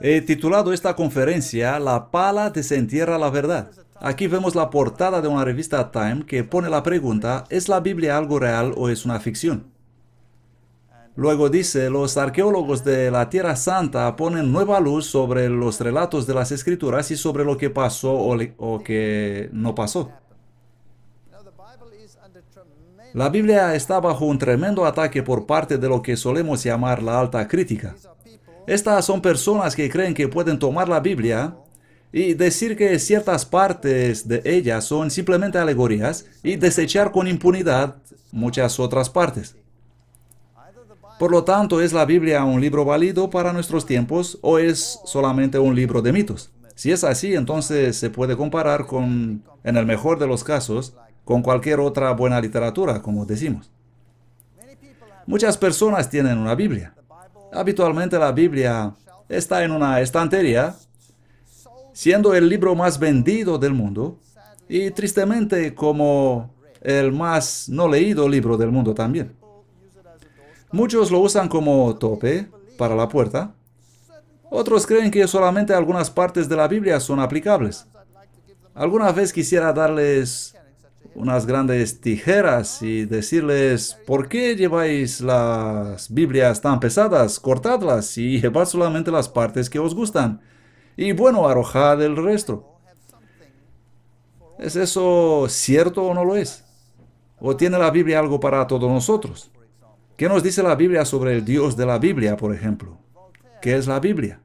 He titulado esta conferencia La pala desentierra la verdad. Aquí vemos la portada de una revista Time que pone la pregunta ¿Es la Biblia algo real o es una ficción? Luego dice, los arqueólogos de la Tierra Santa ponen nueva luz sobre los relatos de las escrituras y sobre lo que pasó o, o que no pasó. La Biblia está bajo un tremendo ataque por parte de lo que solemos llamar la alta crítica. Estas son personas que creen que pueden tomar la Biblia y decir que ciertas partes de ella son simplemente alegorías y desechar con impunidad muchas otras partes. Por lo tanto, ¿es la Biblia un libro válido para nuestros tiempos o es solamente un libro de mitos? Si es así, entonces se puede comparar con, en el mejor de los casos, con cualquier otra buena literatura, como decimos. Muchas personas tienen una Biblia, Habitualmente la Biblia está en una estantería, siendo el libro más vendido del mundo y tristemente como el más no leído libro del mundo también. Muchos lo usan como tope para la puerta. Otros creen que solamente algunas partes de la Biblia son aplicables. Alguna vez quisiera darles unas grandes tijeras y decirles, ¿por qué lleváis las Biblias tan pesadas? Cortadlas y llevad solamente las partes que os gustan. Y bueno, arrojad el resto. ¿Es eso cierto o no lo es? ¿O tiene la Biblia algo para todos nosotros? ¿Qué nos dice la Biblia sobre el Dios de la Biblia, por ejemplo? ¿Qué es la Biblia?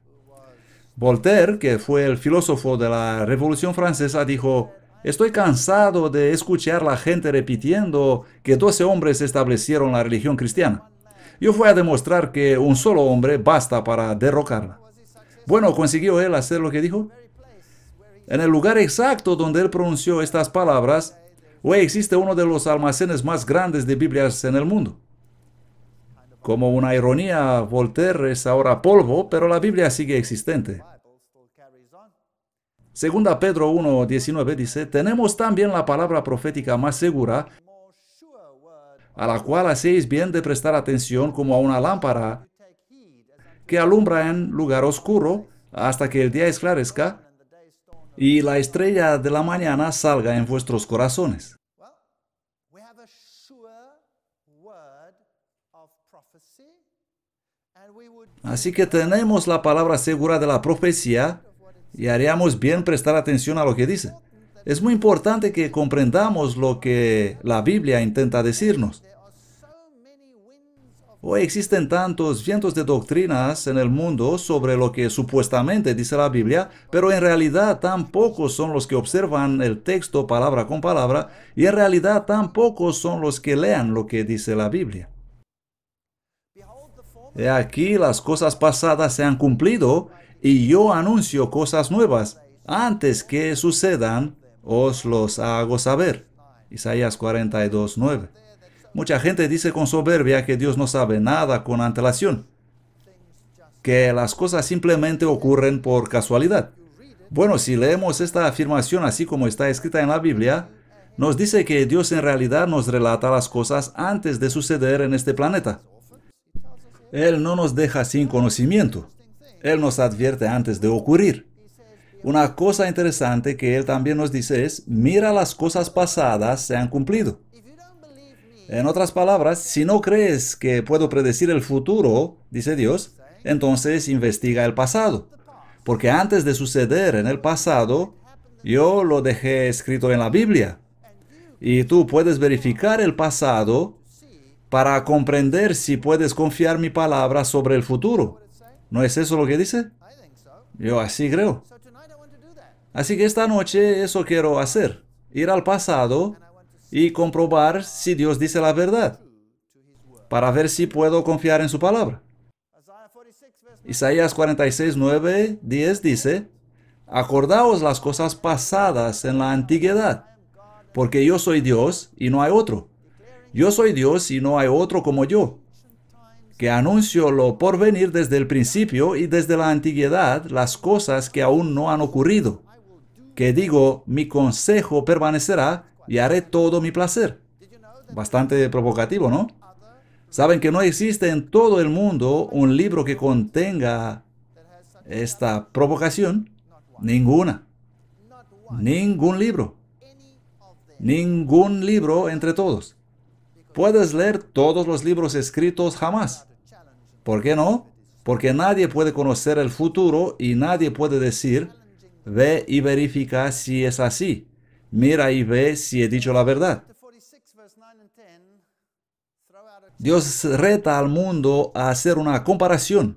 Voltaire, que fue el filósofo de la Revolución Francesa, dijo, Estoy cansado de escuchar la gente repitiendo que 12 hombres establecieron la religión cristiana. Yo fui a demostrar que un solo hombre basta para derrocarla. Bueno, ¿consiguió él hacer lo que dijo? En el lugar exacto donde él pronunció estas palabras, hoy existe uno de los almacenes más grandes de Biblias en el mundo. Como una ironía, Voltaire es ahora polvo, pero la Biblia sigue existente. Segunda Pedro 1.19 dice, tenemos también la palabra profética más segura, a la cual hacéis bien de prestar atención como a una lámpara que alumbra en lugar oscuro hasta que el día esclarezca y la estrella de la mañana salga en vuestros corazones. Así que tenemos la palabra segura de la profecía y haríamos bien prestar atención a lo que dice. Es muy importante que comprendamos lo que la Biblia intenta decirnos. Hoy existen tantos vientos de doctrinas en el mundo sobre lo que supuestamente dice la Biblia, pero en realidad tan pocos son los que observan el texto palabra con palabra y en realidad tan pocos son los que lean lo que dice la Biblia. He aquí las cosas pasadas se han cumplido y yo anuncio cosas nuevas. Antes que sucedan, os los hago saber. Isaías 42, 9. Mucha gente dice con soberbia que Dios no sabe nada con antelación, que las cosas simplemente ocurren por casualidad. Bueno, si leemos esta afirmación así como está escrita en la Biblia, nos dice que Dios en realidad nos relata las cosas antes de suceder en este planeta. Él no nos deja sin conocimiento. Él nos advierte antes de ocurrir. Una cosa interesante que él también nos dice es, mira las cosas pasadas se han cumplido. En otras palabras, si no crees que puedo predecir el futuro, dice Dios, entonces investiga el pasado. Porque antes de suceder en el pasado, yo lo dejé escrito en la Biblia. Y tú puedes verificar el pasado para comprender si puedes confiar mi palabra sobre el futuro. ¿No es eso lo que dice? Yo así creo. Así que esta noche eso quiero hacer. Ir al pasado y comprobar si Dios dice la verdad. Para ver si puedo confiar en su palabra. Isaías 46, 9, 10 dice, Acordaos las cosas pasadas en la antigüedad, porque yo soy Dios y no hay otro. Yo soy Dios y no hay otro como yo, que anuncio lo por venir desde el principio y desde la antigüedad las cosas que aún no han ocurrido, que digo, mi consejo permanecerá y haré todo mi placer. Bastante provocativo, ¿no? Saben que no existe en todo el mundo un libro que contenga esta provocación. Ninguna. Ningún libro. Ningún libro entre todos. Puedes leer todos los libros escritos jamás. ¿Por qué no? Porque nadie puede conocer el futuro y nadie puede decir, ve y verifica si es así. Mira y ve si he dicho la verdad. Dios reta al mundo a hacer una comparación.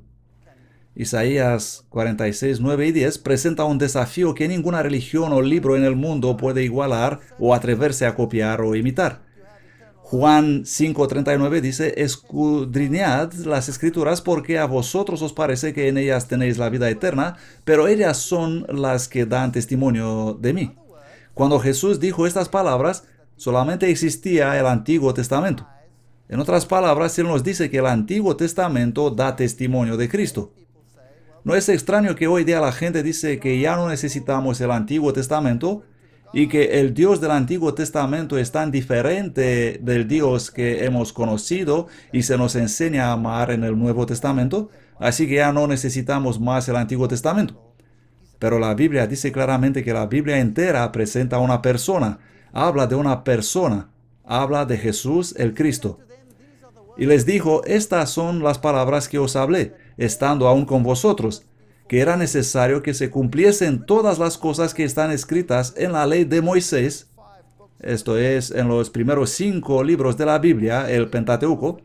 Isaías 46, 9 y 10 presenta un desafío que ninguna religión o libro en el mundo puede igualar o atreverse a copiar o imitar. Juan 5:39 dice, escudriñad las escrituras porque a vosotros os parece que en ellas tenéis la vida eterna, pero ellas son las que dan testimonio de mí. Cuando Jesús dijo estas palabras, solamente existía el Antiguo Testamento. En otras palabras, Él nos dice que el Antiguo Testamento da testimonio de Cristo. No es extraño que hoy día la gente dice que ya no necesitamos el Antiguo Testamento y que el Dios del Antiguo Testamento es tan diferente del Dios que hemos conocido y se nos enseña a amar en el Nuevo Testamento, así que ya no necesitamos más el Antiguo Testamento. Pero la Biblia dice claramente que la Biblia entera presenta a una persona, habla de una persona, habla de Jesús el Cristo. Y les dijo, estas son las palabras que os hablé, estando aún con vosotros, que era necesario que se cumpliesen todas las cosas que están escritas en la ley de Moisés, esto es, en los primeros cinco libros de la Biblia, el Pentateuco,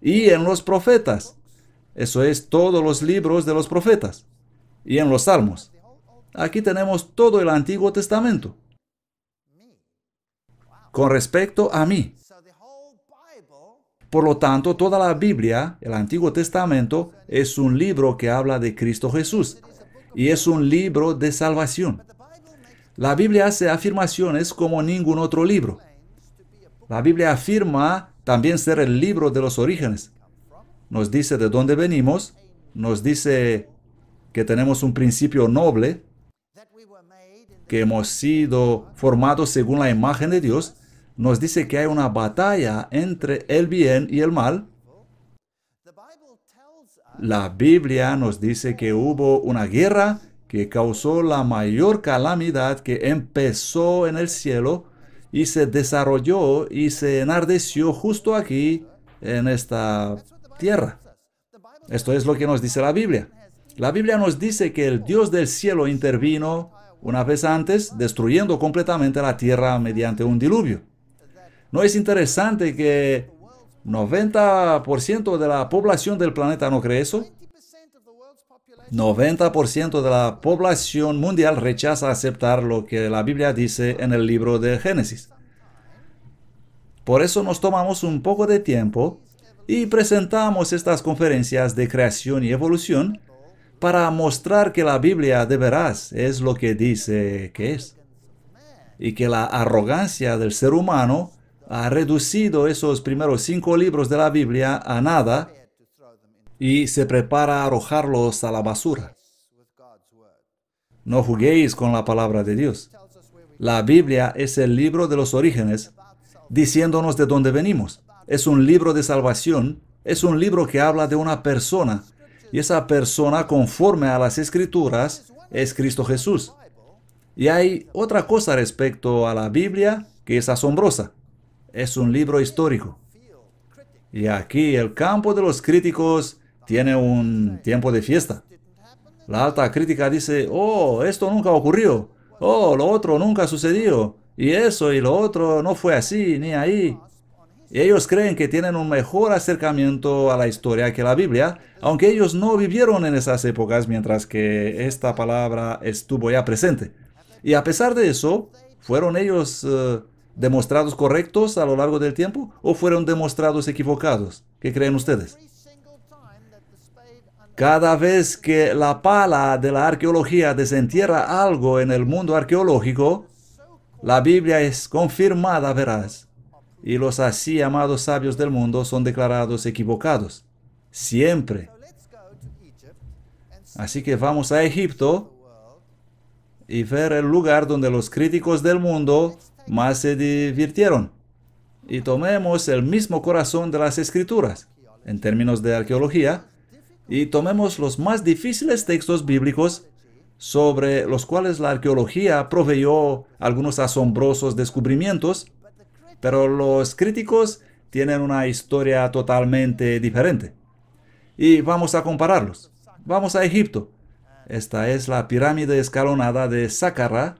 y en los profetas, eso es, todos los libros de los profetas, y en los salmos. Aquí tenemos todo el Antiguo Testamento. Con respecto a mí, por lo tanto, toda la Biblia, el Antiguo Testamento, es un libro que habla de Cristo Jesús y es un libro de salvación. La Biblia hace afirmaciones como ningún otro libro. La Biblia afirma también ser el libro de los orígenes. Nos dice de dónde venimos, nos dice que tenemos un principio noble, que hemos sido formados según la imagen de Dios nos dice que hay una batalla entre el bien y el mal. La Biblia nos dice que hubo una guerra que causó la mayor calamidad que empezó en el cielo y se desarrolló y se enardeció justo aquí en esta tierra. Esto es lo que nos dice la Biblia. La Biblia nos dice que el Dios del cielo intervino una vez antes, destruyendo completamente la tierra mediante un diluvio. ¿No es interesante que 90% de la población del planeta no cree eso? 90% de la población mundial rechaza aceptar lo que la Biblia dice en el libro de Génesis. Por eso nos tomamos un poco de tiempo y presentamos estas conferencias de creación y evolución para mostrar que la Biblia de veras es lo que dice que es y que la arrogancia del ser humano ha reducido esos primeros cinco libros de la Biblia a nada y se prepara a arrojarlos a la basura. No juguéis con la palabra de Dios. La Biblia es el libro de los orígenes, diciéndonos de dónde venimos. Es un libro de salvación, es un libro que habla de una persona, y esa persona, conforme a las escrituras, es Cristo Jesús. Y hay otra cosa respecto a la Biblia que es asombrosa es un libro histórico. Y aquí el campo de los críticos tiene un tiempo de fiesta. La alta crítica dice, oh, esto nunca ocurrió, oh, lo otro nunca sucedió, y eso y lo otro no fue así ni ahí. Y ellos creen que tienen un mejor acercamiento a la historia que la Biblia, aunque ellos no vivieron en esas épocas mientras que esta palabra estuvo ya presente. Y a pesar de eso, fueron ellos eh, demostrados correctos a lo largo del tiempo o fueron demostrados equivocados? ¿Qué creen ustedes? Cada vez que la pala de la arqueología desentierra algo en el mundo arqueológico, la Biblia es confirmada, verás, y los así llamados sabios del mundo son declarados equivocados. Siempre. Así que vamos a Egipto y ver el lugar donde los críticos del mundo más se divirtieron. Y tomemos el mismo corazón de las escrituras, en términos de arqueología, y tomemos los más difíciles textos bíblicos sobre los cuales la arqueología proveyó algunos asombrosos descubrimientos, pero los críticos tienen una historia totalmente diferente. Y vamos a compararlos. Vamos a Egipto. Esta es la pirámide escalonada de Saqqara,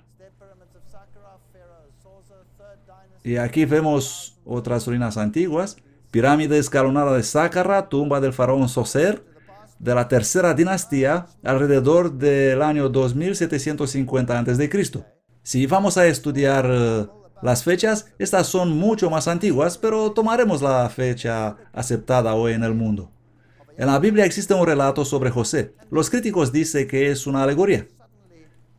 Y aquí vemos otras ruinas antiguas. Pirámide escalonada de Sácara, tumba del faraón Soser, de la tercera dinastía, alrededor del año 2750 a.C. Si vamos a estudiar eh, las fechas, estas son mucho más antiguas, pero tomaremos la fecha aceptada hoy en el mundo. En la Biblia existe un relato sobre José. Los críticos dicen que es una alegoría.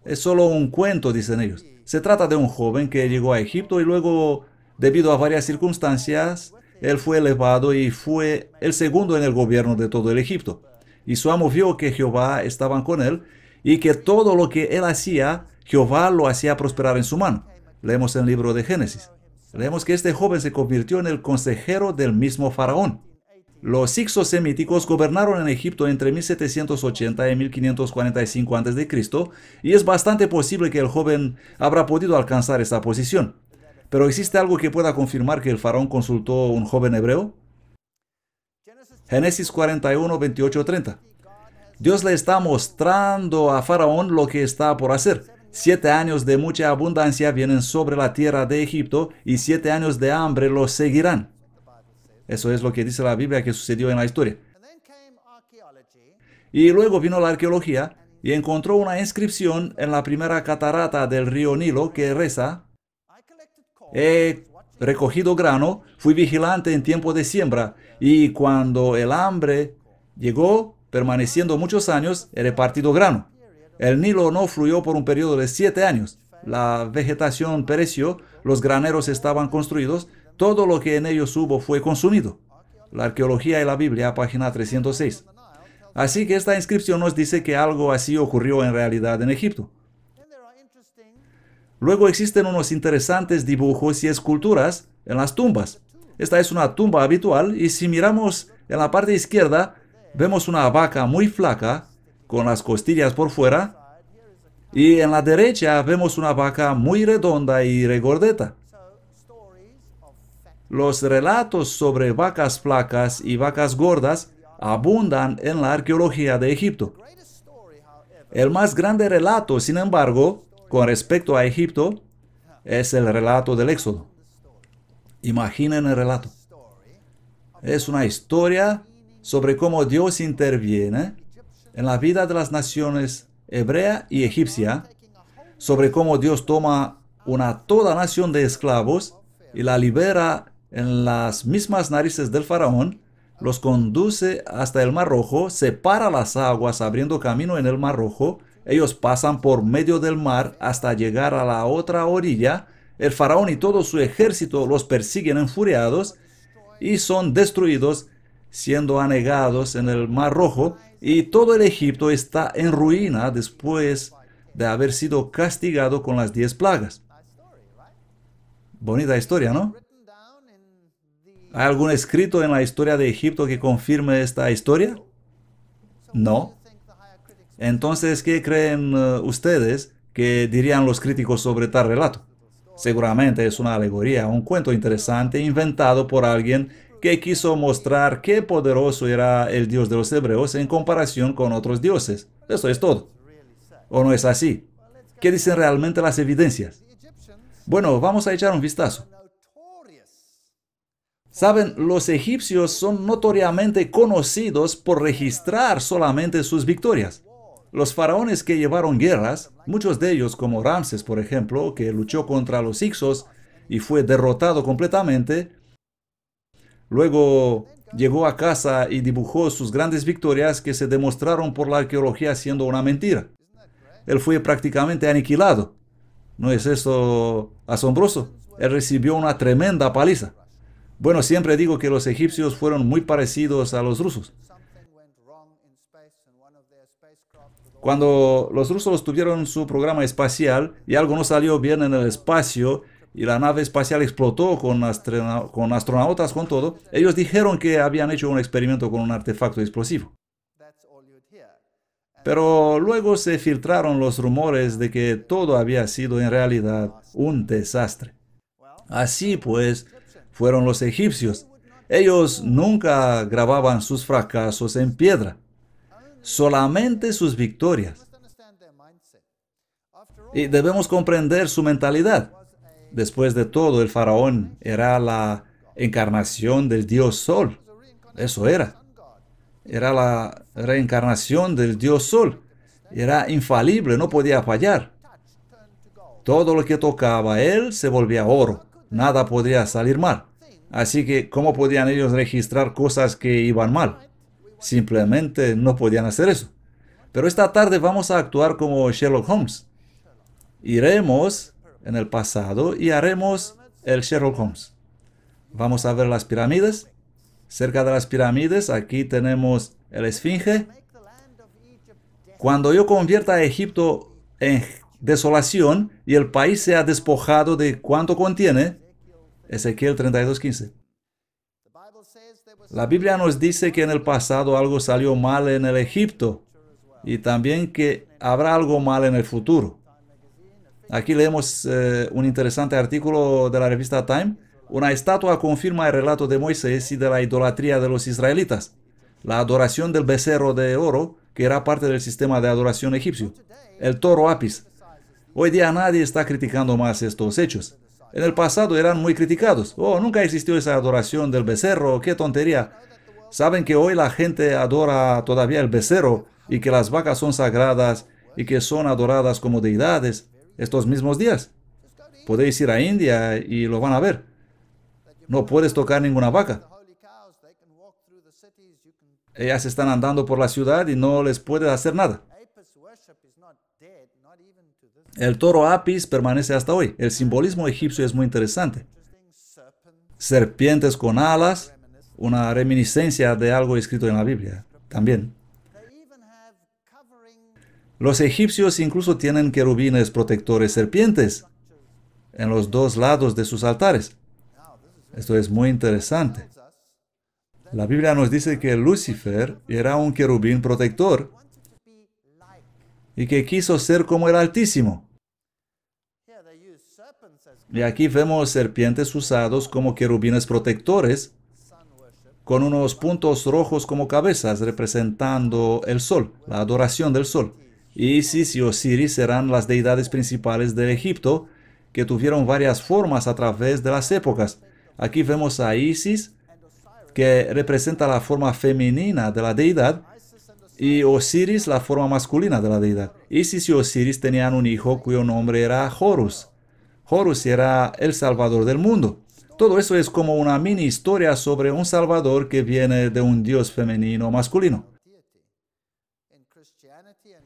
Es solo un cuento, dicen ellos. Se trata de un joven que llegó a Egipto y luego, debido a varias circunstancias, él fue elevado y fue el segundo en el gobierno de todo el Egipto. Y su amo vio que Jehová estaba con él y que todo lo que él hacía, Jehová lo hacía prosperar en su mano. Leemos en el libro de Génesis. Leemos que este joven se convirtió en el consejero del mismo faraón. Los sixos semíticos gobernaron en Egipto entre 1780 y 1545 a.C. y es bastante posible que el joven habrá podido alcanzar esa posición. Pero ¿existe algo que pueda confirmar que el faraón consultó a un joven hebreo? Génesis 41, 28, 30. Dios le está mostrando a faraón lo que está por hacer. Siete años de mucha abundancia vienen sobre la tierra de Egipto y siete años de hambre los seguirán. Eso es lo que dice la Biblia que sucedió en la historia. Y luego vino la arqueología y encontró una inscripción en la primera catarata del río Nilo que reza, he recogido grano, fui vigilante en tiempo de siembra y cuando el hambre llegó, permaneciendo muchos años, he repartido grano. El Nilo no fluyó por un periodo de siete años. La vegetación pereció, los graneros estaban construidos, todo lo que en ellos hubo fue consumido. La arqueología y la Biblia, página 306. Así que esta inscripción nos dice que algo así ocurrió en realidad en Egipto. Luego existen unos interesantes dibujos y esculturas en las tumbas. Esta es una tumba habitual y si miramos en la parte izquierda vemos una vaca muy flaca con las costillas por fuera y en la derecha vemos una vaca muy redonda y regordeta. Los relatos sobre vacas flacas y vacas gordas abundan en la arqueología de Egipto. El más grande relato, sin embargo, con respecto a Egipto, es el relato del Éxodo. Imaginen el relato. Es una historia sobre cómo Dios interviene en la vida de las naciones hebrea y egipcia, sobre cómo Dios toma una toda nación de esclavos y la libera en las mismas narices del faraón, los conduce hasta el Mar Rojo, separa las aguas abriendo camino en el Mar Rojo, ellos pasan por medio del mar hasta llegar a la otra orilla, el faraón y todo su ejército los persiguen enfuriados y son destruidos siendo anegados en el Mar Rojo y todo el Egipto está en ruina después de haber sido castigado con las diez plagas. Bonita historia, ¿no? ¿Hay algún escrito en la historia de Egipto que confirme esta historia? No. Entonces, ¿qué creen eh, ustedes que dirían los críticos sobre tal relato? Seguramente es una alegoría, un cuento interesante inventado por alguien que quiso mostrar qué poderoso era el Dios de los hebreos en comparación con otros dioses. Eso es todo. ¿O no es así? ¿Qué dicen realmente las evidencias? Bueno, vamos a echar un vistazo. Saben, los egipcios son notoriamente conocidos por registrar solamente sus victorias. Los faraones que llevaron guerras, muchos de ellos como Ramses, por ejemplo, que luchó contra los Ixos y fue derrotado completamente, luego llegó a casa y dibujó sus grandes victorias que se demostraron por la arqueología siendo una mentira. Él fue prácticamente aniquilado. ¿No es eso asombroso? Él recibió una tremenda paliza. Bueno, siempre digo que los egipcios fueron muy parecidos a los rusos. Cuando los rusos tuvieron su programa espacial y algo no salió bien en el espacio y la nave espacial explotó con, astronautas, con todo, ellos dijeron que habían hecho un experimento con un artefacto explosivo. Pero luego se filtraron los rumores de que todo había sido en realidad un desastre. Así pues, fueron los egipcios. Ellos nunca grababan sus fracasos en piedra, solamente sus victorias. Y debemos comprender su mentalidad. Después de todo, el faraón era la encarnación del dios Sol. Eso era. Era la reencarnación del dios Sol. Era infalible, no podía fallar. Todo lo que tocaba él se volvía oro nada podría salir mal. Así que, ¿cómo podían ellos registrar cosas que iban mal? Simplemente no podían hacer eso. Pero esta tarde vamos a actuar como Sherlock Holmes. Iremos en el pasado y haremos el Sherlock Holmes. Vamos a ver las pirámides. Cerca de las pirámides, aquí tenemos el Esfinge. Cuando yo convierta a Egipto en desolación y el país se ha despojado de cuanto contiene. Ezequiel 32:15. La Biblia nos dice que en el pasado algo salió mal en el Egipto y también que habrá algo mal en el futuro. Aquí leemos eh, un interesante artículo de la revista Time. Una estatua confirma el relato de Moisés y de la idolatría de los israelitas, la adoración del becerro de oro, que era parte del sistema de adoración egipcio, el toro apis, Hoy día nadie está criticando más estos hechos. En el pasado eran muy criticados. Oh, nunca existió esa adoración del becerro, qué tontería. Saben que hoy la gente adora todavía el becerro y que las vacas son sagradas y que son adoradas como deidades estos mismos días. Podéis ir a India y lo van a ver. No puedes tocar ninguna vaca. Ellas están andando por la ciudad y no les puedes hacer nada. El toro Apis permanece hasta hoy. El simbolismo egipcio es muy interesante. Serpientes con alas, una reminiscencia de algo escrito en la Biblia también. Los egipcios incluso tienen querubines protectores serpientes en los dos lados de sus altares. Esto es muy interesante. La Biblia nos dice que Lucifer era un querubín protector y que quiso ser como el Altísimo. Y aquí vemos serpientes usados como querubines protectores con unos puntos rojos como cabezas representando el sol, la adoración del sol. Isis y Osiris eran las deidades principales de Egipto que tuvieron varias formas a través de las épocas. Aquí vemos a Isis que representa la forma femenina de la deidad y Osiris la forma masculina de la deidad. Isis y Osiris tenían un hijo cuyo nombre era Horus. Horus era el salvador del mundo. Todo eso es como una mini historia sobre un salvador que viene de un dios femenino o masculino.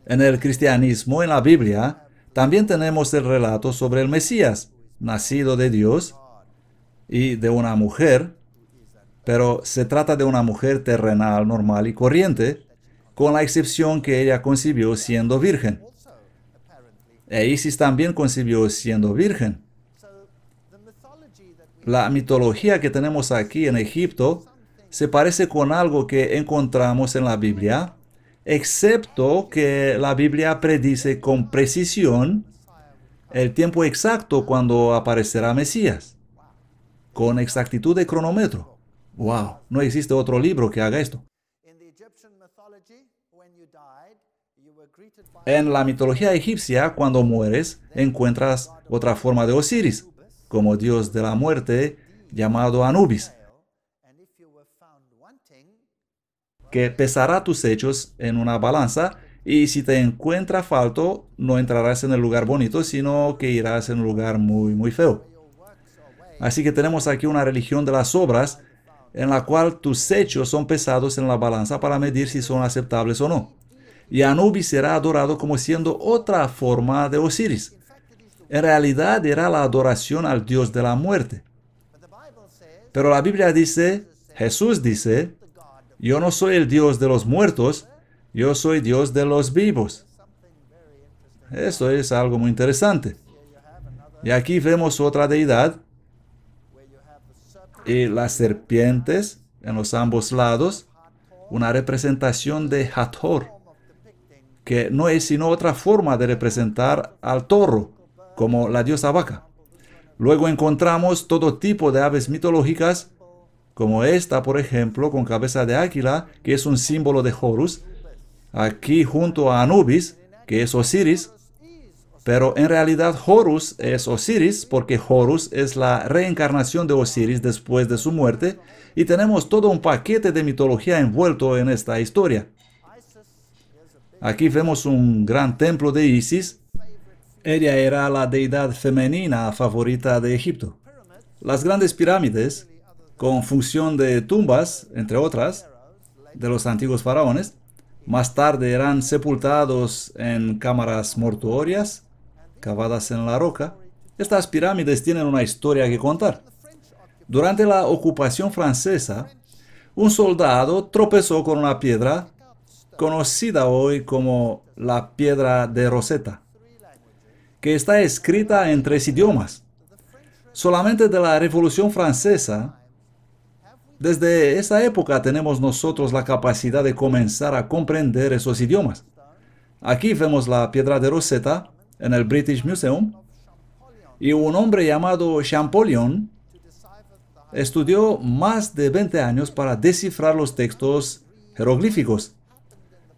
En el cristianismo, en la Biblia, también tenemos el relato sobre el Mesías, nacido de Dios y de una mujer, pero se trata de una mujer terrenal, normal y corriente, con la excepción que ella concibió siendo virgen. E Isis también concibió siendo virgen. La mitología que tenemos aquí en Egipto se parece con algo que encontramos en la Biblia, excepto que la Biblia predice con precisión el tiempo exacto cuando aparecerá Mesías, con exactitud de cronómetro. Wow, no existe otro libro que haga esto. En la mitología egipcia, cuando mueres, encuentras otra forma de Osiris, como dios de la muerte llamado Anubis, que pesará tus hechos en una balanza y si te encuentra falto, no entrarás en el lugar bonito, sino que irás en un lugar muy, muy feo. Así que tenemos aquí una religión de las obras en la cual tus hechos son pesados en la balanza para medir si son aceptables o no y Anubis será adorado como siendo otra forma de Osiris. En realidad era la adoración al dios de la muerte. Pero la Biblia dice, Jesús dice, yo no soy el dios de los muertos, yo soy dios de los vivos. Eso es algo muy interesante. Y aquí vemos otra deidad. Y las serpientes en los ambos lados, una representación de Hathor, que no es sino otra forma de representar al toro como la diosa vaca. Luego encontramos todo tipo de aves mitológicas, como esta, por ejemplo, con cabeza de águila, que es un símbolo de Horus, aquí junto a Anubis, que es Osiris, pero en realidad Horus es Osiris porque Horus es la reencarnación de Osiris después de su muerte y tenemos todo un paquete de mitología envuelto en esta historia. Aquí vemos un gran templo de Isis. Ella era la deidad femenina favorita de Egipto. Las grandes pirámides, con función de tumbas, entre otras, de los antiguos faraones, más tarde eran sepultados en cámaras mortuorias cavadas en la roca. Estas pirámides tienen una historia que contar. Durante la ocupación francesa, un soldado tropezó con una piedra conocida hoy como la piedra de Rosetta, que está escrita en tres idiomas. Solamente de la Revolución Francesa, desde esa época tenemos nosotros la capacidad de comenzar a comprender esos idiomas. Aquí vemos la piedra de Rosetta en el British Museum y un hombre llamado Champollion estudió más de 20 años para descifrar los textos jeroglíficos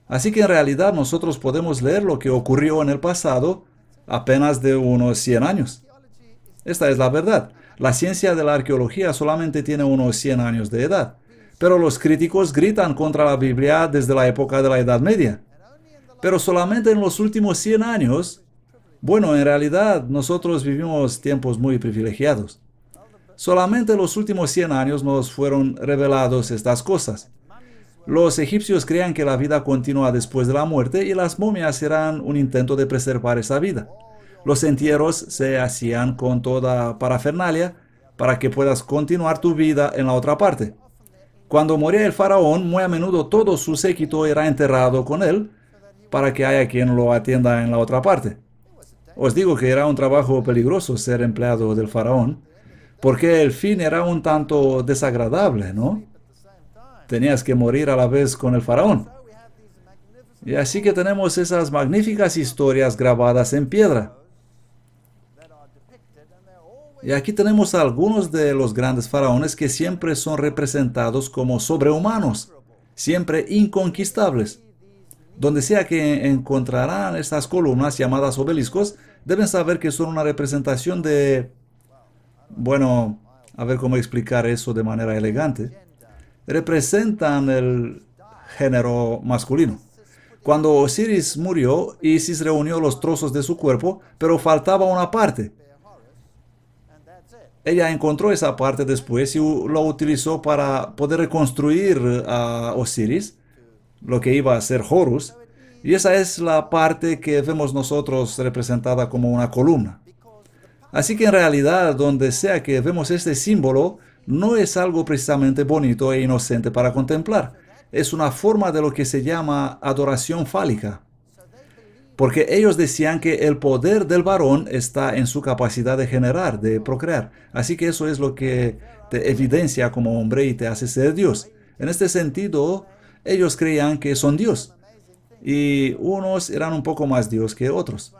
Así que en realidad nosotros podemos leer lo que ocurrió en el pasado apenas de unos 100 años. Esta es la verdad. La ciencia de la arqueología solamente tiene unos 100 años de edad, pero los críticos gritan contra la Biblia desde la época de la Edad Media. Pero solamente en los últimos 100 años, bueno, en realidad nosotros vivimos tiempos muy privilegiados. Solamente en los últimos 100 años nos fueron revelados estas cosas. Los egipcios creían que la vida continúa después de la muerte y las momias eran un intento de preservar esa vida. Los entierros se hacían con toda parafernalia para que puedas continuar tu vida en la otra parte. Cuando moría el faraón, muy a menudo todo su séquito era enterrado con él para que haya quien lo atienda en la otra parte. Os digo que era un trabajo peligroso ser empleado del faraón, porque el fin era un tanto desagradable, ¿no? tenías que morir a la vez con el faraón. Y así que tenemos esas magníficas historias grabadas en piedra. Y aquí tenemos algunos de los grandes faraones que siempre son representados como sobrehumanos, siempre inconquistables. Donde sea que encontrarán estas columnas llamadas obeliscos, deben saber que son una representación de... Bueno, a ver cómo explicar eso de manera elegante representan el género masculino. Cuando Osiris murió, Isis reunió los trozos de su cuerpo, pero faltaba una parte. Ella encontró esa parte después y lo utilizó para poder reconstruir a Osiris, lo que iba a ser Horus, y esa es la parte que vemos nosotros representada como una columna. Así que en realidad, donde sea que vemos este símbolo, no es algo precisamente bonito e inocente para contemplar. Es una forma de lo que se llama adoración fálica. Porque ellos decían que el poder del varón está en su capacidad de generar, de procrear. Así que eso es lo que te evidencia como hombre y te hace ser Dios. En este sentido, ellos creían que son Dios. Y unos eran un poco más Dios que otros.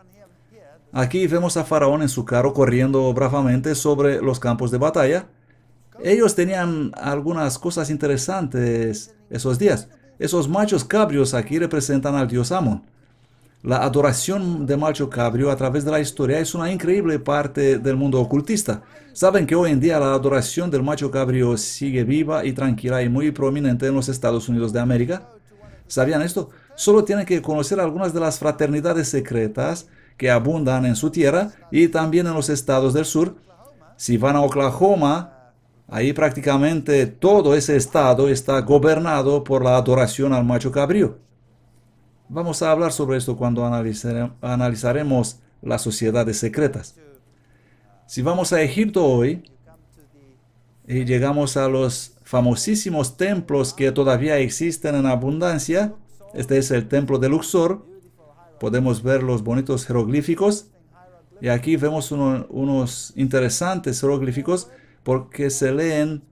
Aquí vemos a Faraón en su carro corriendo bravamente sobre los campos de batalla ellos tenían algunas cosas interesantes esos días. Esos machos cabrios aquí representan al dios Amon. La adoración de macho cabrio a través de la historia es una increíble parte del mundo ocultista. Saben que hoy en día la adoración del macho cabrio sigue viva y tranquila y muy prominente en los Estados Unidos de América. ¿Sabían esto? Solo tienen que conocer algunas de las fraternidades secretas que abundan en su tierra y también en los estados del sur. Si van a Oklahoma, Ahí prácticamente todo ese estado está gobernado por la adoración al macho cabrío. Vamos a hablar sobre esto cuando analizaremos las sociedades secretas. Si vamos a Egipto hoy y llegamos a los famosísimos templos que todavía existen en abundancia, este es el templo de Luxor, podemos ver los bonitos jeroglíficos y aquí vemos unos interesantes jeroglíficos porque se leen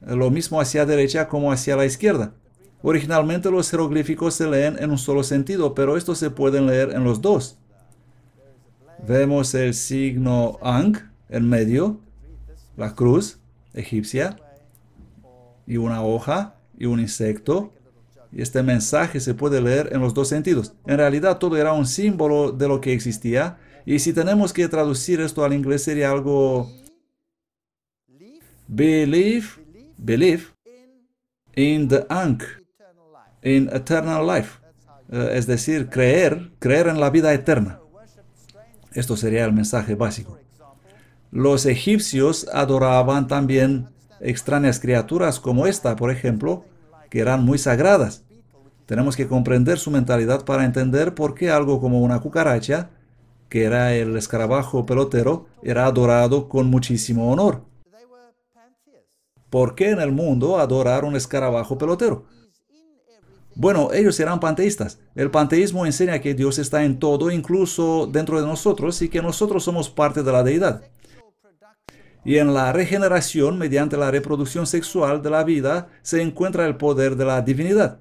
lo mismo hacia derecha como hacia la izquierda. Originalmente los jeroglíficos se leen en un solo sentido, pero estos se pueden leer en los dos. Vemos el signo Ankh en medio, la cruz egipcia, y una hoja y un insecto. Y este mensaje se puede leer en los dos sentidos. En realidad todo era un símbolo de lo que existía. Y si tenemos que traducir esto al inglés sería algo believe, believe in the Ankh, in eternal life. Eh, es decir, creer, creer en la vida eterna. Esto sería el mensaje básico. Los egipcios adoraban también extrañas criaturas como esta, por ejemplo, que eran muy sagradas. Tenemos que comprender su mentalidad para entender por qué algo como una cucaracha, que era el escarabajo pelotero, era adorado con muchísimo honor. ¿por qué en el mundo adorar un escarabajo pelotero? Bueno, ellos eran panteístas. El panteísmo enseña que Dios está en todo, incluso dentro de nosotros, y que nosotros somos parte de la deidad. Y en la regeneración, mediante la reproducción sexual de la vida, se encuentra el poder de la divinidad.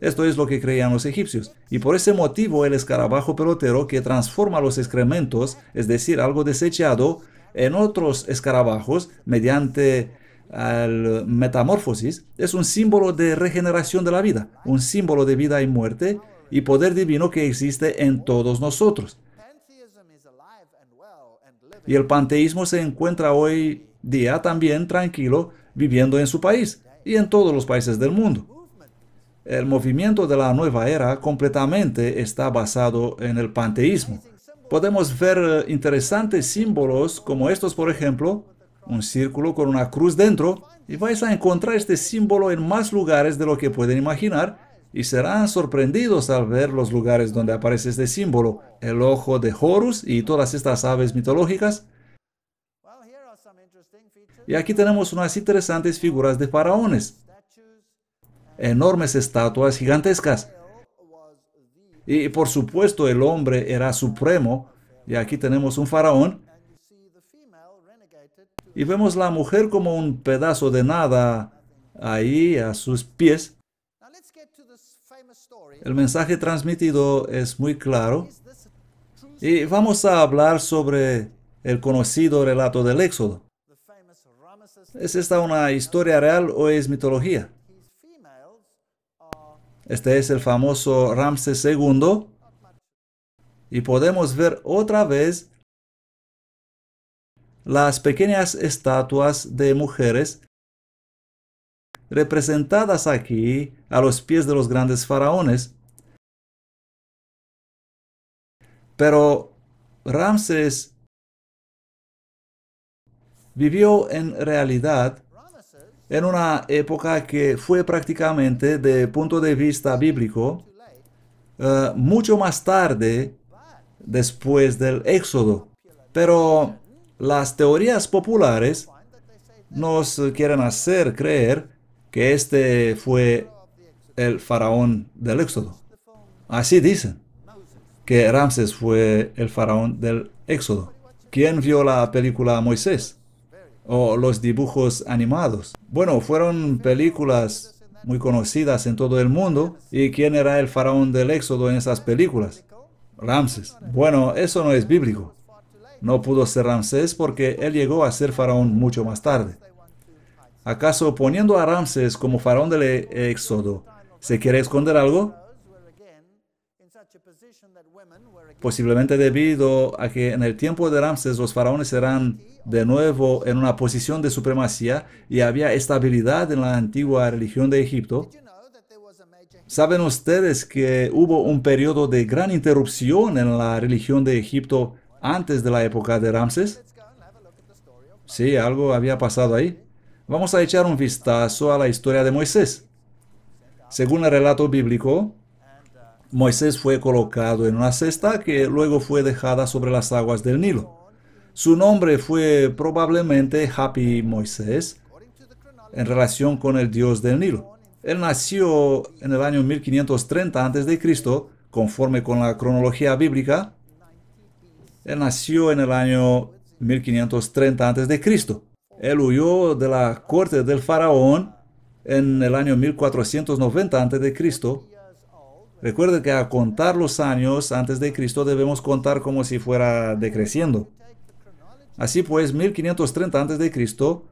Esto es lo que creían los egipcios, y por ese motivo el escarabajo pelotero que transforma los excrementos, es decir, algo desechado, en otros escarabajos mediante la metamorfosis, es un símbolo de regeneración de la vida, un símbolo de vida y muerte y poder divino que existe en todos nosotros. Y el panteísmo se encuentra hoy día también tranquilo viviendo en su país y en todos los países del mundo el movimiento de la nueva era completamente está basado en el panteísmo. Podemos ver eh, interesantes símbolos como estos, por ejemplo, un círculo con una cruz dentro, y vais a encontrar este símbolo en más lugares de lo que pueden imaginar, y serán sorprendidos al ver los lugares donde aparece este símbolo, el ojo de Horus y todas estas aves mitológicas. Y aquí tenemos unas interesantes figuras de faraones enormes estatuas gigantescas. Y por supuesto el hombre era supremo, y aquí tenemos un faraón. Y vemos la mujer como un pedazo de nada ahí a sus pies. El mensaje transmitido es muy claro. Y vamos a hablar sobre el conocido relato del Éxodo. ¿Es esta una historia real o es mitología? Este es el famoso Ramses II. Y podemos ver otra vez las pequeñas estatuas de mujeres representadas aquí a los pies de los grandes faraones. Pero Ramses vivió en realidad en una época que fue prácticamente, de punto de vista bíblico, eh, mucho más tarde después del Éxodo. Pero las teorías populares nos quieren hacer creer que este fue el faraón del Éxodo. Así dicen que Ramses fue el faraón del Éxodo. ¿Quién vio la película Moisés? o los dibujos animados. Bueno, fueron películas muy conocidas en todo el mundo. ¿Y quién era el faraón del Éxodo en esas películas? Ramses. Bueno, eso no es bíblico. No pudo ser Ramsés porque él llegó a ser faraón mucho más tarde. ¿Acaso poniendo a Ramses como faraón del Éxodo, se quiere esconder algo? posiblemente debido a que en el tiempo de Ramses los faraones eran de nuevo en una posición de supremacía y había estabilidad en la antigua religión de Egipto. ¿Saben ustedes que hubo un periodo de gran interrupción en la religión de Egipto antes de la época de Ramses? Sí, algo había pasado ahí. Vamos a echar un vistazo a la historia de Moisés. Según el relato bíblico, Moisés fue colocado en una cesta que luego fue dejada sobre las aguas del Nilo. Su nombre fue probablemente Happy Moisés en relación con el dios del Nilo. Él nació en el año 1530 a.C., conforme con la cronología bíblica. Él nació en el año 1530 a.C. Él huyó de la corte del faraón en el año 1490 a.C. Recuerde que a contar los años antes de Cristo debemos contar como si fuera decreciendo. Así pues, 1530 antes de Cristo,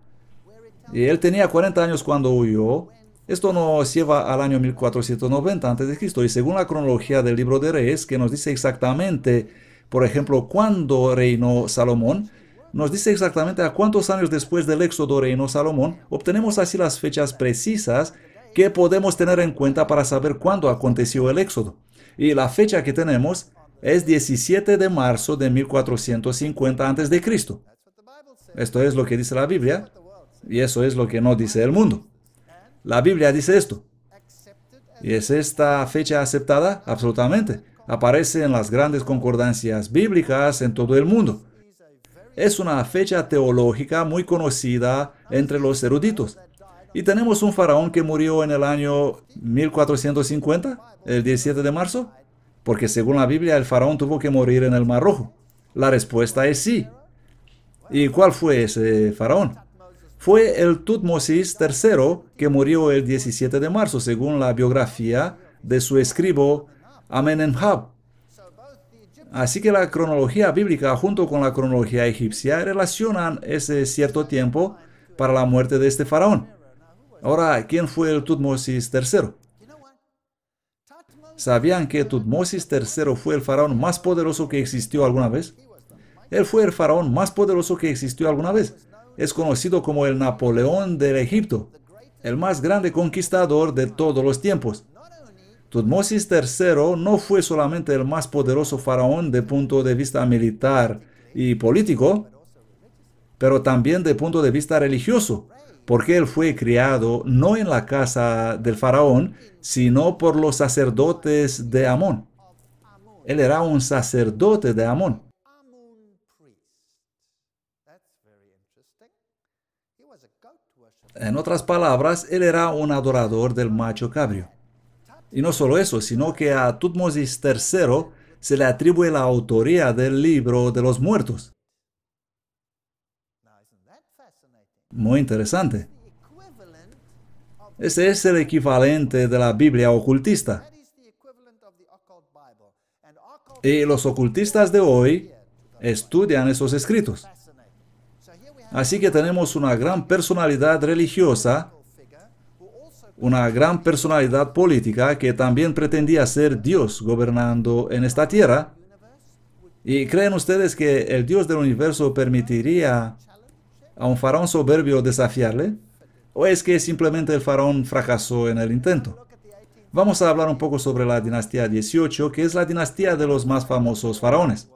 y él tenía 40 años cuando huyó. Esto nos lleva al año 1490 antes de Cristo y según la cronología del libro de Reyes que nos dice exactamente, por ejemplo, cuándo reinó Salomón, nos dice exactamente a cuántos años después del éxodo reinó Salomón. Obtenemos así las fechas precisas ¿Qué podemos tener en cuenta para saber cuándo aconteció el éxodo. Y la fecha que tenemos es 17 de marzo de 1450 a.C. Esto es lo que dice la Biblia y eso es lo que no dice el mundo. La Biblia dice esto. ¿Y es esta fecha aceptada? Absolutamente. Aparece en las grandes concordancias bíblicas en todo el mundo. Es una fecha teológica muy conocida entre los eruditos. Y tenemos un faraón que murió en el año 1450, el 17 de marzo, porque según la Biblia el faraón tuvo que morir en el Mar Rojo. La respuesta es sí. ¿Y cuál fue ese faraón? Fue el Tutmosis III que murió el 17 de marzo, según la biografía de su escribo Amenemhab. Así que la cronología bíblica junto con la cronología egipcia relacionan ese cierto tiempo para la muerte de este faraón. Ahora, ¿quién fue el Tutmosis III? ¿Sabían que Tutmosis III fue el faraón más poderoso que existió alguna vez? Él fue el faraón más poderoso que existió alguna vez. Es conocido como el Napoleón del Egipto, el más grande conquistador de todos los tiempos. Tutmosis III no fue solamente el más poderoso faraón de punto de vista militar y político, pero también de punto de vista religioso porque él fue criado no en la casa del faraón, sino por los sacerdotes de Amón. Él era un sacerdote de Amón. En otras palabras, él era un adorador del macho cabrio. Y no solo eso, sino que a Tutmosis III se le atribuye la autoría del libro de los muertos. Muy interesante. Ese es el equivalente de la Biblia ocultista. Y los ocultistas de hoy estudian esos escritos. Así que tenemos una gran personalidad religiosa, una gran personalidad política que también pretendía ser Dios gobernando en esta tierra. ¿Y creen ustedes que el Dios del universo permitiría a un faraón soberbio desafiarle? ¿O es que simplemente el faraón fracasó en el intento? Vamos a hablar un poco sobre la dinastía 18, que es la dinastía de los más famosos faraones.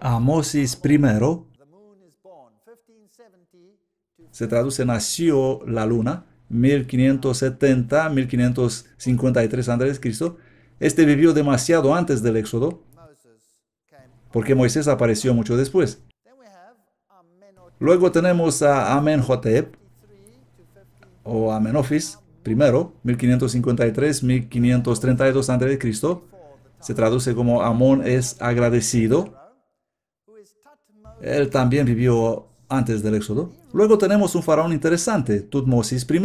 Amosis I se traduce nació la luna, 1570-1553 a.C. Este vivió demasiado antes del Éxodo, porque Moisés apareció mucho después. Luego tenemos a Amenhotep o Amenofis primero, 1553-1532 a.C. Se traduce como Amón es agradecido. Él también vivió antes del Éxodo. Luego tenemos un faraón interesante, Tutmosis I.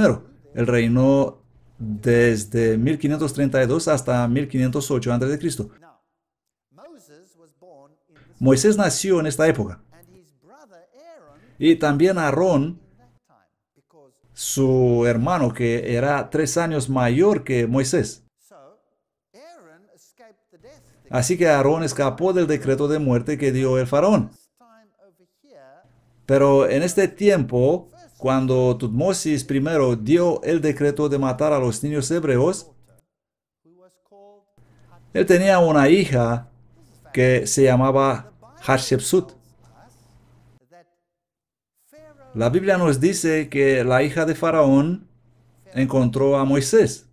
Él reinó desde 1532 hasta 1508 a.C. Moisés nació en esta época. Y también Aarón, su hermano, que era tres años mayor que Moisés. Así que Aarón escapó del decreto de muerte que dio el faraón. Pero en este tiempo, cuando Tutmosis primero dio el decreto de matar a los niños hebreos, él tenía una hija que se llamaba Hatshepsut. La Biblia nos dice que la hija de Faraón encontró a Moisés.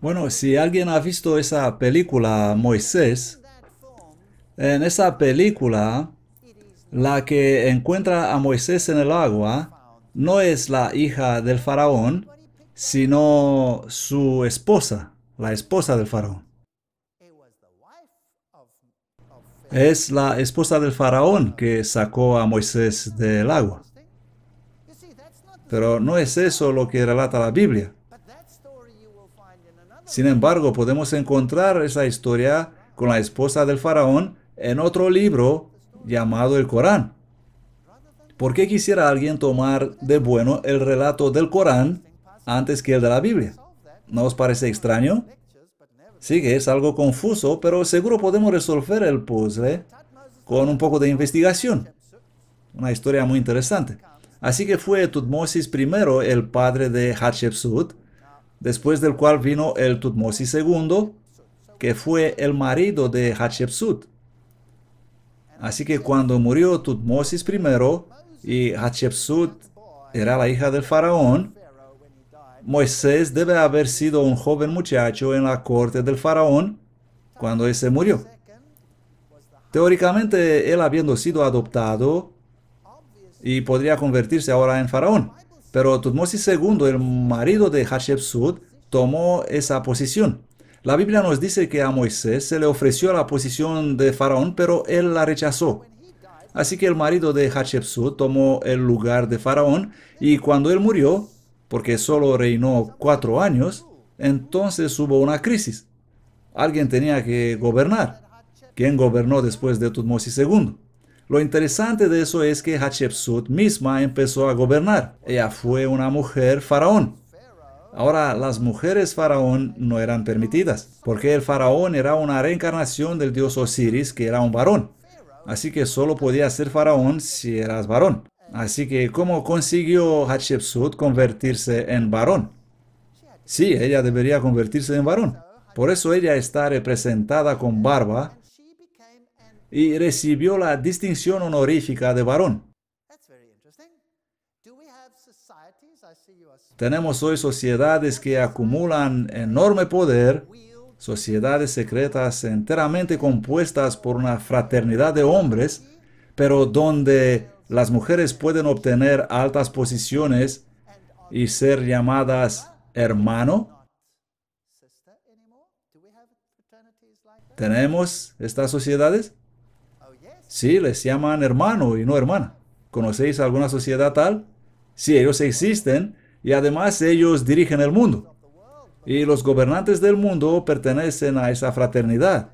Bueno, si alguien ha visto esa película Moisés, en esa película, la que encuentra a Moisés en el agua no es la hija del faraón, sino su esposa, la esposa del faraón. es la esposa del faraón que sacó a Moisés del agua. Pero no es eso lo que relata la Biblia. Sin embargo, podemos encontrar esa historia con la esposa del faraón en otro libro llamado el Corán. ¿Por qué quisiera alguien tomar de bueno el relato del Corán antes que el de la Biblia? ¿No os parece extraño? Sí que es algo confuso, pero seguro podemos resolver el puzzle con un poco de investigación. Una historia muy interesante. Así que fue Tutmosis I el padre de Hatshepsut, después del cual vino el Tutmosis II, que fue el marido de Hatshepsut. Así que cuando murió Tutmosis I y Hatshepsut era la hija del faraón, Moisés debe haber sido un joven muchacho en la corte del faraón cuando ese murió. Teóricamente, él habiendo sido adoptado y podría convertirse ahora en faraón. Pero Tutmosis II, el marido de Hatshepsut, tomó esa posición. La Biblia nos dice que a Moisés se le ofreció la posición de faraón, pero él la rechazó. Así que el marido de Hatshepsut tomó el lugar de faraón y cuando él murió, porque solo reinó cuatro años, entonces hubo una crisis. Alguien tenía que gobernar. ¿Quién gobernó después de Tutmosis II? Lo interesante de eso es que Hatshepsut misma empezó a gobernar. Ella fue una mujer faraón. Ahora, las mujeres faraón no eran permitidas, porque el faraón era una reencarnación del dios Osiris, que era un varón. Así que solo podía ser faraón si eras varón. Así que, ¿cómo consiguió Hatshepsut convertirse en varón? Sí, ella debería convertirse en varón. Por eso ella está representada con barba y recibió la distinción honorífica de varón. Tenemos hoy sociedades que acumulan enorme poder, sociedades secretas enteramente compuestas por una fraternidad de hombres, pero donde las mujeres pueden obtener altas posiciones y ser llamadas hermano? ¿Tenemos estas sociedades? Sí, les llaman hermano y no hermana. ¿Conocéis alguna sociedad tal? Sí, ellos existen y además ellos dirigen el mundo. Y los gobernantes del mundo pertenecen a esa fraternidad.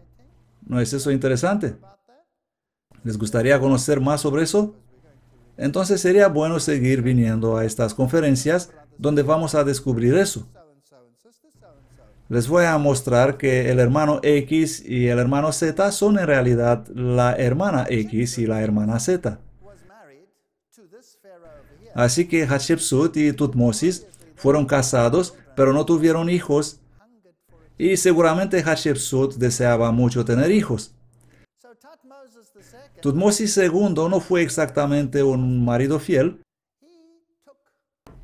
¿No es eso interesante? ¿Les gustaría conocer más sobre eso? Entonces sería bueno seguir viniendo a estas conferencias donde vamos a descubrir eso. Les voy a mostrar que el hermano X y el hermano Z son en realidad la hermana X y la hermana Z. Así que Hatshepsut y Tutmosis fueron casados, pero no tuvieron hijos. Y seguramente Hatshepsut deseaba mucho tener hijos. Tutmosis II no fue exactamente un marido fiel,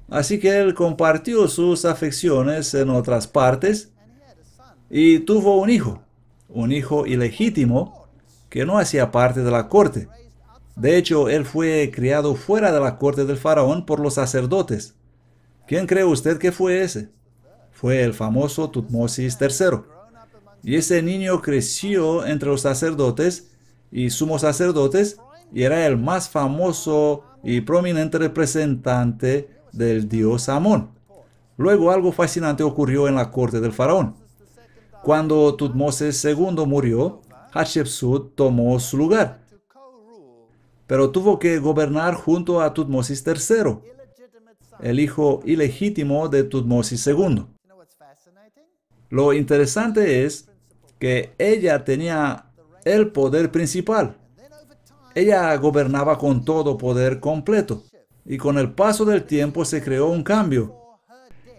así que él compartió sus afecciones en otras partes y tuvo un hijo, un hijo ilegítimo que no hacía parte de la corte. De hecho, él fue criado fuera de la corte del faraón por los sacerdotes. ¿Quién cree usted que fue ese? Fue el famoso Tutmosis III. Y ese niño creció entre los sacerdotes y sumos sacerdotes, y era el más famoso y prominente representante del dios Amón. Luego algo fascinante ocurrió en la corte del faraón. Cuando Tutmosis II murió, Hatshepsut tomó su lugar, pero tuvo que gobernar junto a Tutmosis III, el hijo ilegítimo de Tutmosis II. Lo interesante es que ella tenía el poder principal. Ella gobernaba con todo poder completo. Y con el paso del tiempo se creó un cambio.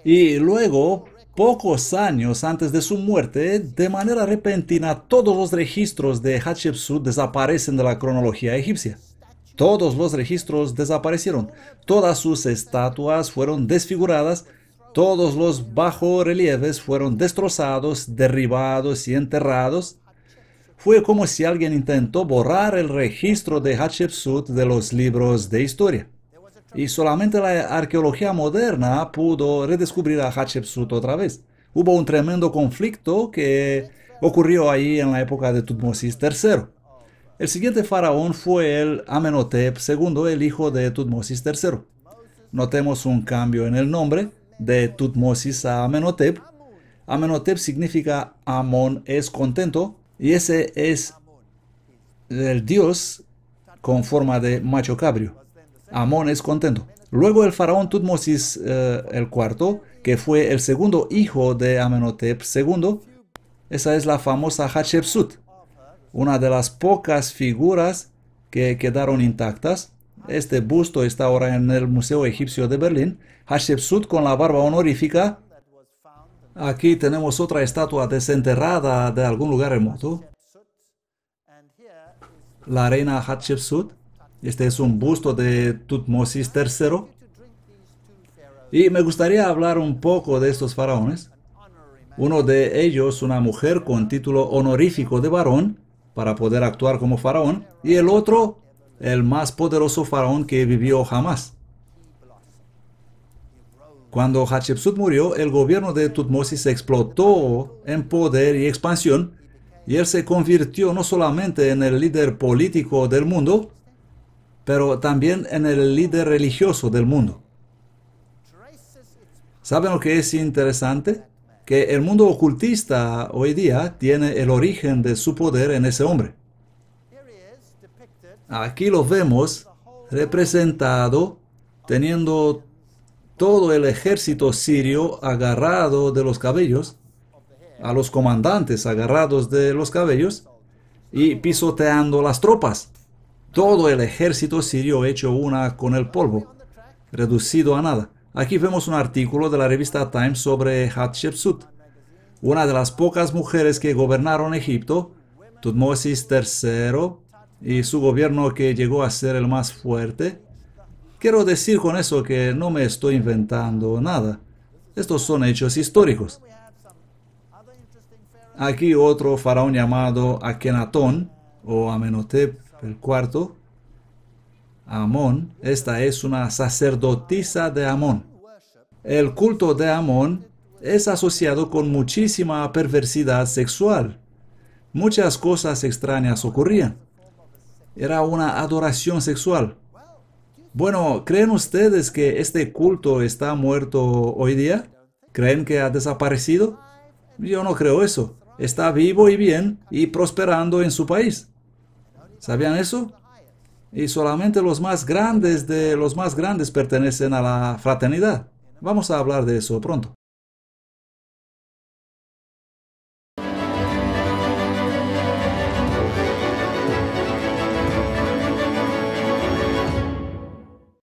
Y luego, pocos años antes de su muerte, de manera repentina todos los registros de Hatshepsut desaparecen de la cronología egipcia. Todos los registros desaparecieron. Todas sus estatuas fueron desfiguradas. Todos los bajorrelieves fueron destrozados, derribados y enterrados fue como si alguien intentó borrar el registro de Hatshepsut de los libros de historia. Y solamente la arqueología moderna pudo redescubrir a Hatshepsut otra vez. Hubo un tremendo conflicto que ocurrió ahí en la época de Tutmosis III. El siguiente faraón fue el Amenhotep II, el hijo de Tutmosis III. Notemos un cambio en el nombre de Tutmosis a Amenhotep. Amenhotep significa Amón es contento y ese es el dios con forma de macho cabrio. Amón es contento. Luego el faraón Tutmosis IV, eh, el que fue el segundo hijo de Amenhotep II, esa es la famosa Hatshepsut, una de las pocas figuras que quedaron intactas. Este busto está ahora en el Museo Egipcio de Berlín. Hatshepsut con la barba honorífica Aquí tenemos otra estatua desenterrada de algún lugar remoto. La reina Hatshepsut. Este es un busto de Tutmosis III. Y me gustaría hablar un poco de estos faraones. Uno de ellos, una mujer con título honorífico de varón, para poder actuar como faraón. Y el otro, el más poderoso faraón que vivió jamás. Cuando Hatshepsut murió, el gobierno de Tutmosis explotó en poder y expansión, y él se convirtió no solamente en el líder político del mundo, pero también en el líder religioso del mundo. ¿Saben lo que es interesante? Que el mundo ocultista hoy día tiene el origen de su poder en ese hombre. Aquí lo vemos representado teniendo todo el ejército sirio agarrado de los cabellos, a los comandantes agarrados de los cabellos y pisoteando las tropas. Todo el ejército sirio hecho una con el polvo, reducido a nada. Aquí vemos un artículo de la revista Time sobre Hatshepsut, una de las pocas mujeres que gobernaron Egipto, Tutmosis III, y su gobierno que llegó a ser el más fuerte Quiero decir con eso que no me estoy inventando nada. Estos son hechos históricos. Aquí otro faraón llamado Akenatón o Amenhotep el cuarto, Amón. Esta es una sacerdotisa de Amón. El culto de Amón es asociado con muchísima perversidad sexual. Muchas cosas extrañas ocurrían. Era una adoración sexual. Bueno, ¿creen ustedes que este culto está muerto hoy día? ¿Creen que ha desaparecido? Yo no creo eso. Está vivo y bien y prosperando en su país. ¿Sabían eso? Y solamente los más grandes de los más grandes pertenecen a la fraternidad. Vamos a hablar de eso pronto.